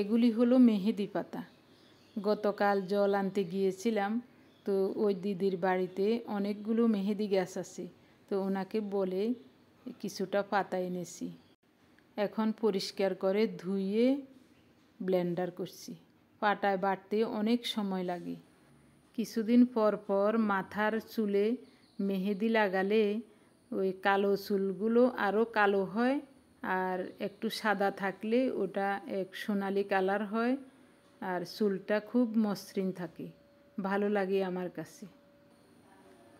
এগুলি হলো মেহেদি পাতা গতকাল জল আনতে গিয়েছিলাম তো ওই দিদির বাড়িতে অনেকগুলো মেহেদি গ্যাস আছে তো ওনাকে বলে কিছুটা পাতা এনেছি এখন পরিষ্কার করে ধুইয়ে ব্লেন্ডার করছি পাটায় বাটতে অনেক সময় লাগে কিছুদিন পর পর মাথার চুলে মেহেদি লাগালে ওই কালো চুলগুলো আরও কালো হয় আর একটু সাদা থাকলে ওটা এক সোনালি কালার হয় আর চুলটা খুব মসৃণ থাকে ভালো লাগে আমার কাছে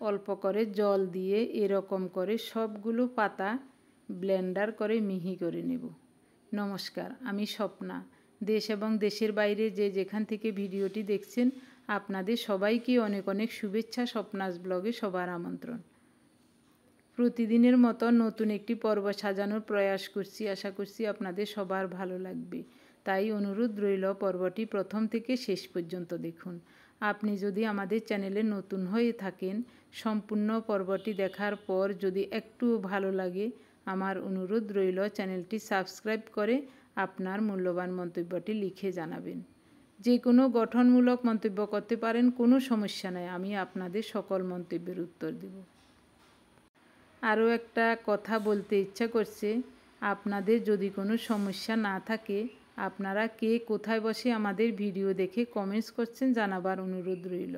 অল্প করে জল দিয়ে এরকম করে সবগুলো পাতা ব্লেন্ডার করে মিহি করে নেব নমস্কার আমি স্বপ্না দেশ এবং দেশের বাইরে যে যেখান থেকে ভিডিওটি দেখছেন আপনাদের সবাইকে অনেক অনেক শুভেচ্ছা স্বপ্নাস ব্লগে সবার আমন্ত্রণ প্রতিদিনের মতো নতুন একটি পর্ব সাজানোর প্রয়াস করছি আশা করছি আপনাদের সবার ভালো লাগবে তাই অনুরোধ রইল পর্বটি প্রথম থেকে শেষ পর্যন্ত দেখুন আপনি যদি আমাদের চ্যানেলে নতুন হয়ে থাকেন সম্পূর্ণ পর্বটি দেখার পর যদি একটু ভালো লাগে আমার অনুরোধ রইল চ্যানেলটি সাবস্ক্রাইব করে আপনার মূল্যবান মন্তব্যটি লিখে জানাবেন যে কোনো গঠনমূলক মন্তব্য করতে পারেন কোনো সমস্যা নাই আমি আপনাদের সকল মন্তব্যের উত্তর দেব আরও একটা কথা বলতে ইচ্ছা করছে আপনাদের যদি কোনো সমস্যা না থাকে আপনারা কে কোথায় বসে আমাদের ভিডিও দেখে কমেন্টস করছেন জানাবার অনুরোধ রইল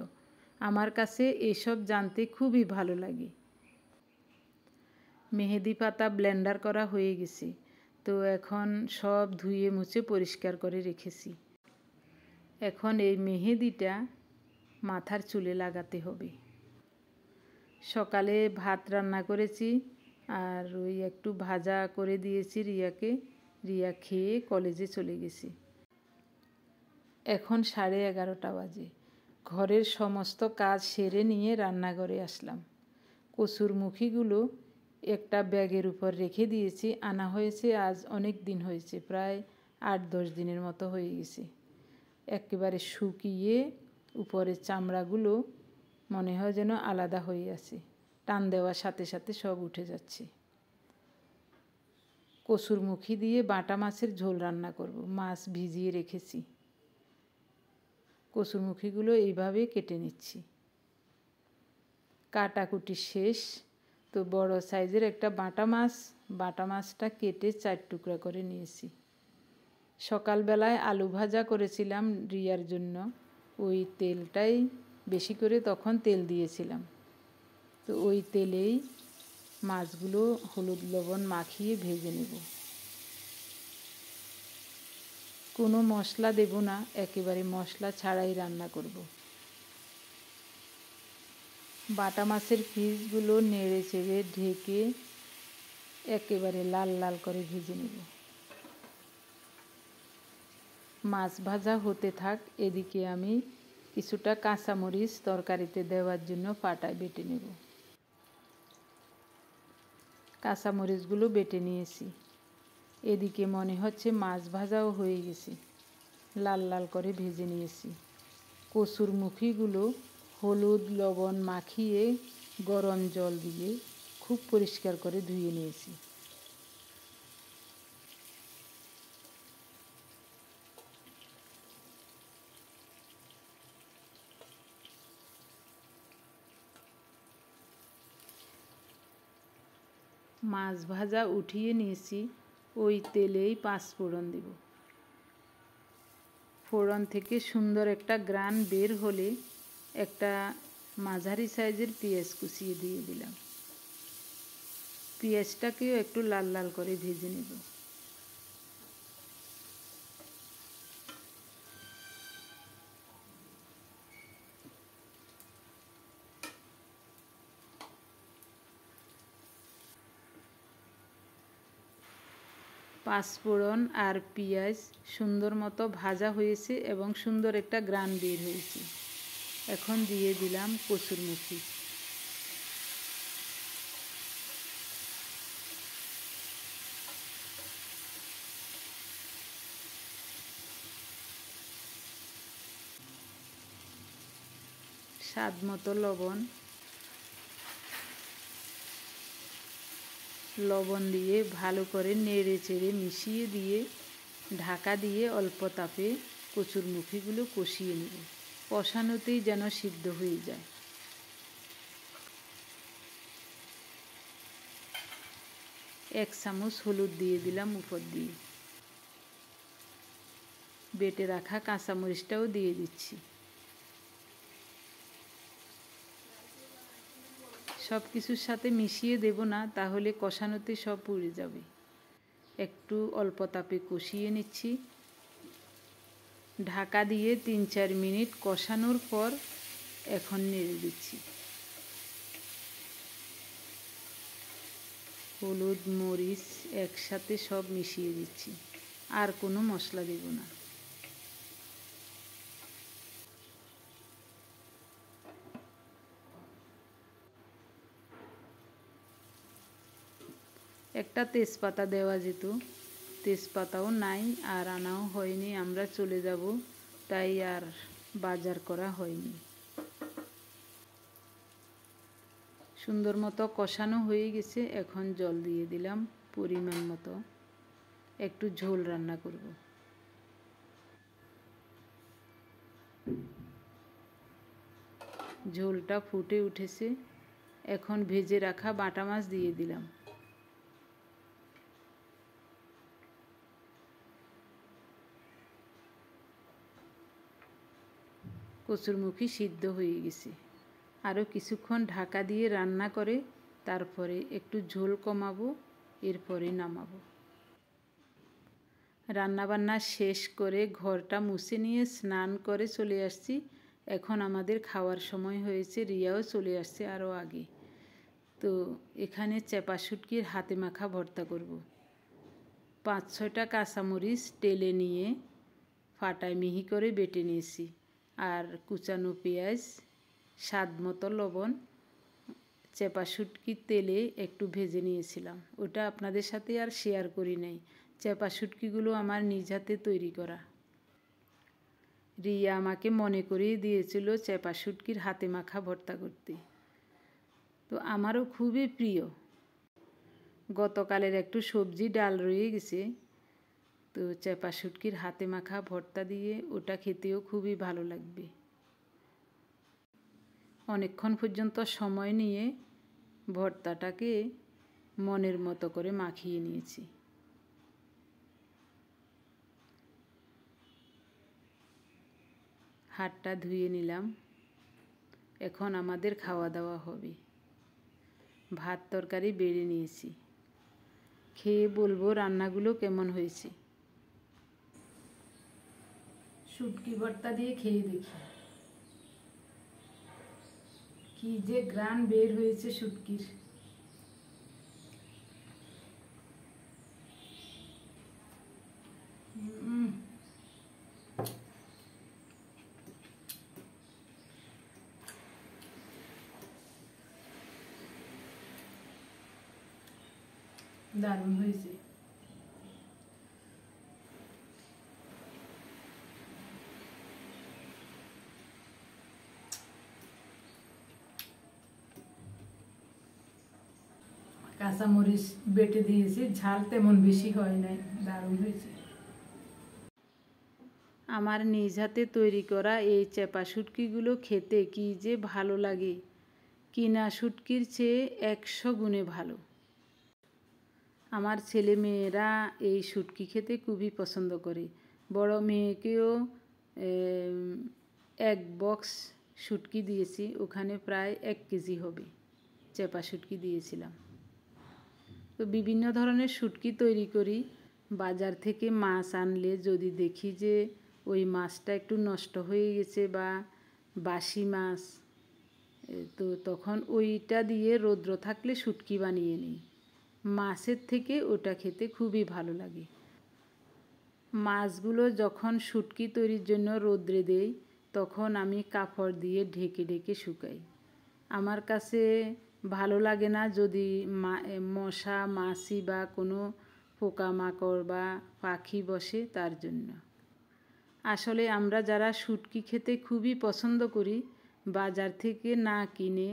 আমার কাছে এসব জানতে খুবই ভালো লাগে মেহেদি পাতা ব্লেন্ডার করা হয়ে গেছে তো এখন সব ধুয়ে মুছে পরিষ্কার করে রেখেছি এখন এই মেহেদিটা মাথার চুলে লাগাতে হবে সকালে ভাত রান্না করেছি আর ওই একটু ভাজা করে দিয়েছি রিয়াকে রিয়া খেয়ে কলেজে চলে গেছি এখন সাড়ে এগারোটা বাজে ঘরের সমস্ত কাজ সেরে নিয়ে রান্নাঘরে আসলাম কচুর মুখিগুলো একটা ব্যাগের উপর রেখে দিয়েছি আনা হয়েছে আজ অনেক দিন হয়েছে প্রায় আট দশ দিনের মতো হয়ে গেছে একেবারে শুকিয়ে উপরে চামড়াগুলো মনে হয় যেন আলাদা হয়ে আছি টান দেওয়ার সাথে সাথে সব উঠে যাচ্ছে কচুর মুখি দিয়ে বাটা মাছের ঝোল রান্না করব মাছ ভিজিয়ে রেখেছি কচুরমুখিগুলো এইভাবে কেটে নিচ্ছি কাটাকুটি শেষ তো বড় সাইজের একটা বাটা মাছ বাটা মাছটা কেটে চার টুকরা করে নিয়েছি সকালবেলায় আলু ভাজা করেছিলাম রিয়ার জন্য ওই তেলটাই বেশি করে তখন তেল দিয়েছিলাম তো ওই তেলেই মাছগুলো হলুদ লবণ মাখিয়ে ভেজে নেব কোনো মশলা দেব না একেবারে মশলা ছাড়াই রান্না করব বাটা মাছের পিসগুলো নেড়ে চেড়ে ঢেকে একেবারে লাল লাল করে ভেজে নেব মাছ ভাজা হতে থাক এদিকে আমি কিছুটা কাঁচামরিচ তরকারিতে দেওয়ার জন্য পাটায় বেটে নেব কাঁচামরিচগুলো বেটে নিয়েছি এদিকে মনে হচ্ছে মাছ ভাজাও হয়ে গেছে লাল লাল করে ভেজে নিয়েছি কচুর মুখিগুলো হলুদ লবণ মাখিয়ে গরম জল দিয়ে খুব পরিষ্কার করে ধুয়ে নিয়েছি মাছ ভাজা উঠিয়ে নিয়েছি ওই তেলেই পাঁচ ফোড়ন দেব ফোড়ন থেকে সুন্দর একটা গ্রান বের হলে একটা মাঝারি সাইজের পেঁয়াজ কুচিয়ে দিয়ে দিলাম পেঁয়াজটাকেও একটু লাল লাল করে ভেজে নেব পাঁচফোড়ন আর পেঁয়াজ সুন্দর মতো ভাজা হয়েছে এবং সুন্দর একটা গ্রান বের হয়েছে এখন দিয়ে দিলাম মুখি স্বাদ মতো লবণ লবণ দিয়ে ভালো করে নেড়ে চেড়ে মিশিয়ে দিয়ে ঢাকা দিয়ে অল্প তাপে মুখিগুলো কষিয়ে নেব কষানোতেই যেন সিদ্ধ হয়ে যায় এক চামচ হলুদ দিয়ে দিলাম উপর দিয়ে বেটে রাখা কাঁচামরিচটাও দিয়ে দিচ্ছি সব কিছুর সাথে মিশিয়ে দেব না তাহলে কষানোতে সব পুড়ে যাবে একটু অল্প তাপে কষিয়ে নিচ্ছি ঢাকা দিয়ে তিন চার মিনিট কষানোর পর এখন নেড়ে দিচ্ছি হলুদ মরিচ একসাথে সব মিশিয়ে দিচ্ছি আর কোনো মশলা দেব না একটা তেজপাতা দেওয়া যেত তেজপাতাও নাই আর আনাও হয়নি আমরা চলে যাব তাই আর বাজার করা হয়নি সুন্দর মতো কষানো হয়ে গেছে এখন জল দিয়ে দিলাম পরিমাণ মতো একটু ঝোল রান্না করব ঝোলটা ফুটে উঠেছে এখন ভেজে রাখা বাটা মাছ দিয়ে দিলাম কচুরমুখী সিদ্ধ হয়ে গেছে আরও কিছুক্ষণ ঢাকা দিয়ে রান্না করে তারপরে একটু ঝোল কমাবো এরপরে নামাবো রান্নাবান্না শেষ করে ঘরটা মুছে নিয়ে স্নান করে চলে আসছি এখন আমাদের খাওয়ার সময় হয়েছে রিয়াও চলে আসছে আরও আগে তো এখানে চেপা সুটকির হাতে মাখা ভর্তা করব। পাঁচ ছয়টা কাঁচামরিচ টেলে নিয়ে ফাটায় মিহি করে বেটে নিয়েছি আর কুচানো পেঁয়াজ স্বাদ মতো লবণ চেপা শুটকি তেলে একটু ভেজে নিয়েছিলাম ওটা আপনাদের সাথে আর শেয়ার করি নাই চেপা শুটকিগুলো আমার নিজ হাতে তৈরি করা রিয়া আমাকে মনে করিয়ে দিয়েছিল চেপা শুটকির হাতে মাখা ভর্তা করতে তো আমারও খুবই প্রিয় গতকালের একটু সবজি ডাল রয়ে গেছে তো চাপা শুটকির হাতে মাখা ভর্তা দিয়ে ওটা খেতেও খুবই ভালো লাগবে অনেকক্ষণ পর্যন্ত সময় নিয়ে ভর্তাটাকে মনের মতো করে মাখিয়ে নিয়েছি হাতটা ধুয়ে নিলাম এখন আমাদের খাওয়া দাওয়া হবে ভাত তরকারি বেড়ে নিয়েছি খেয়ে বলবো রান্নাগুলো কেমন হয়েছে चुटकी भरता दिए खे देखी कि जे ग्रान बेर सुटकर हम्म। दारूण होइसे কাঁচামরিচ বেটে দিয়েছি ঝাল তেমন বেশি হয় নাই দারুণ হয়েছে আমার নিজ হাতে তৈরি করা এই চেপা শুটকিগুলো খেতে কি যে ভালো লাগে কিনা শুটকির চেয়ে একশো গুণে ভালো আমার ছেলে মেয়েরা এই শুটকি খেতে খুবই পছন্দ করে বড় মেয়েকেও এক বক্স শুটকি দিয়েছি ওখানে প্রায় এক কেজি হবে চেপা শুটকি দিয়েছিলাম তো বিভিন্ন ধরনের শুটকি তৈরি করি বাজার থেকে মাছ আনলে যদি দেখি যে ওই মাছটা একটু নষ্ট হয়ে গেছে বা বাসি মাছ তো তখন ওইটা দিয়ে রৌদ্র থাকলে শুটকি বানিয়ে নিই মাছের থেকে ওটা খেতে খুবই ভালো লাগে মাছগুলো যখন শুটকি তৈরির জন্য রোদ্রে দেই তখন আমি কাপড় দিয়ে ঢেকে ঢেকে শুকাই আমার কাছে ভালো লাগে না যদি মশা মাছি বা কোনো পোকামাকড় বা পাখি বসে তার জন্য আসলে আমরা যারা শুটকি খেতে খুবই পছন্দ করি বাজার থেকে না কিনে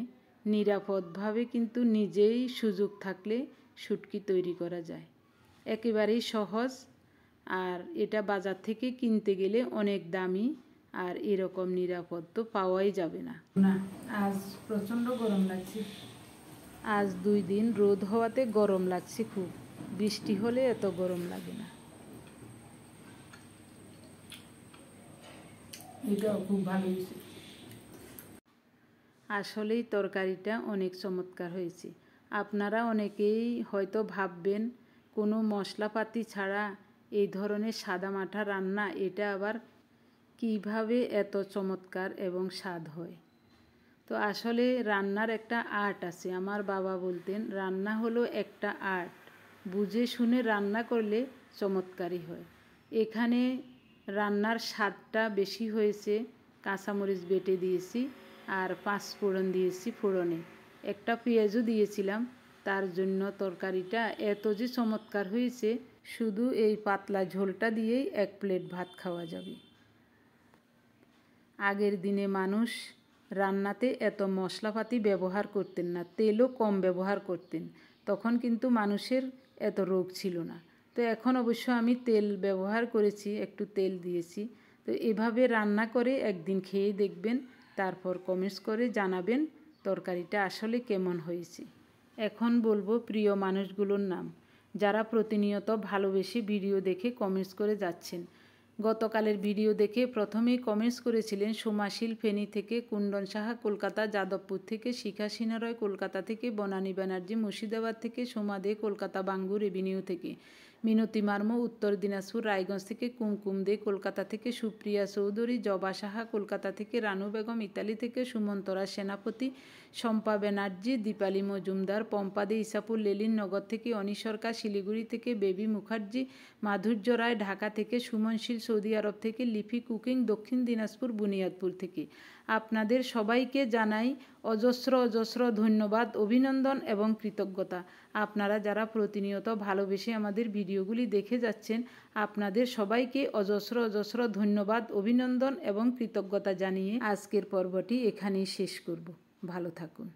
নিরাপদভাবে কিন্তু নিজেই সুযোগ থাকলে শুটকি তৈরি করা যায় একেবারেই সহজ আর এটা বাজার থেকে কিনতে গেলে অনেক দামি আর এরকম নিরাপদ তো পাওয়াই যাবে না আজ প্রচণ্ড গরম লাগছে আজ দুই দিন রোদ হওয়াতে গরম লাগছে খুব বৃষ্টি হলে এত গরম লাগে না আসলেই তরকারিটা অনেক চমৎকার হয়েছে আপনারা অনেকেই হয়তো ভাববেন কোনো মশলাপাতি ছাড়া এই ধরনের সাদা মাঠা রান্না এটা আবার কিভাবে এত চমৎকার এবং স্বাদ হয় তো আসলে রান্নার একটা আর্ট আছে আমার বাবা বলতেন রান্না হলো একটা আর্ট বুঝে শুনে রান্না করলে চমৎকারী হয় এখানে রান্নার স্বাদটা বেশি হয়েছে কাঁচামরিচ বেটে দিয়েছি আর পাঁচ ফোড়ন দিয়েছি ফোড়নে একটা পেঁয়াজও দিয়েছিলাম তার জন্য তরকারিটা এত যে চমৎকার হয়েছে শুধু এই পাতলা ঝোলটা দিয়েই এক প্লেট ভাত খাওয়া যাবে আগের দিনে মানুষ রান্নাতে এত মশলাপাতি ব্যবহার করতেন না তেলও কম ব্যবহার করতেন তখন কিন্তু মানুষের এত রোগ ছিল না তো এখন অবশ্য আমি তেল ব্যবহার করেছি একটু তেল দিয়েছি তো এভাবে রান্না করে একদিন খেয়ে দেখবেন তারপর কমেন্টস করে জানাবেন তরকারিটা আসলে কেমন হয়েছে এখন বলবো প্রিয় মানুষগুলোর নাম যারা প্রতিনিয়ত ভালোবেসে ভিডিও দেখে কমেন্টস করে যাচ্ছেন গতকালের ভিডিও দেখে প্রথমেই কমেন্টস করেছিলেন সোমাশিল ফেনী থেকে কুণ্ডন সাহা কলকাতা যাদবপুর থেকে শিখা সিনারয় কলকাতা থেকে বনানী ব্যানার্জি মুর্শিদাবাদ থেকে সোমা দে কলকাতা বাঙ্গুর রেভিনিউ থেকে মিনতি মার্ম উত্তর দিনাজপুর রায়গঞ্জ থেকে কুমকুম দে কলকাতা থেকে সুপ্রিয়া চৌধুরী জবা সাহা কলকাতা থেকে রানু বেগম ইতালি থেকে সুমন্তরা সেনাপতি শম্পা ব্যানার্জি দীপালি মজুমদার পম্পাদে ইসাপুর লেলিন নগর থেকে অনি শিলিগুড়ি থেকে বেবি মুখার্জি মাধুর্য রায় ঢাকা থেকে সুমনশীল সৌদি আরব থেকে লিপি কুকিং দক্ষিণ দিনাজপুর বুনিয়াদপুর থেকে আপনাদের সবাইকে জানাই অজস্র অজস্র ধন্যবাদ অভিনন্দন এবং কৃতজ্ঞতা আপনারা যারা প্রতিনিয়ত ভালোবেসে আমাদের ভিডিওগুলি দেখে যাচ্ছেন আপনাদের সবাইকে অজস্র অজস্র ধন্যবাদ অভিনন্দন এবং কৃতজ্ঞতা জানিয়ে আজকের পর্বটি এখানেই শেষ করব ভালো থাকুন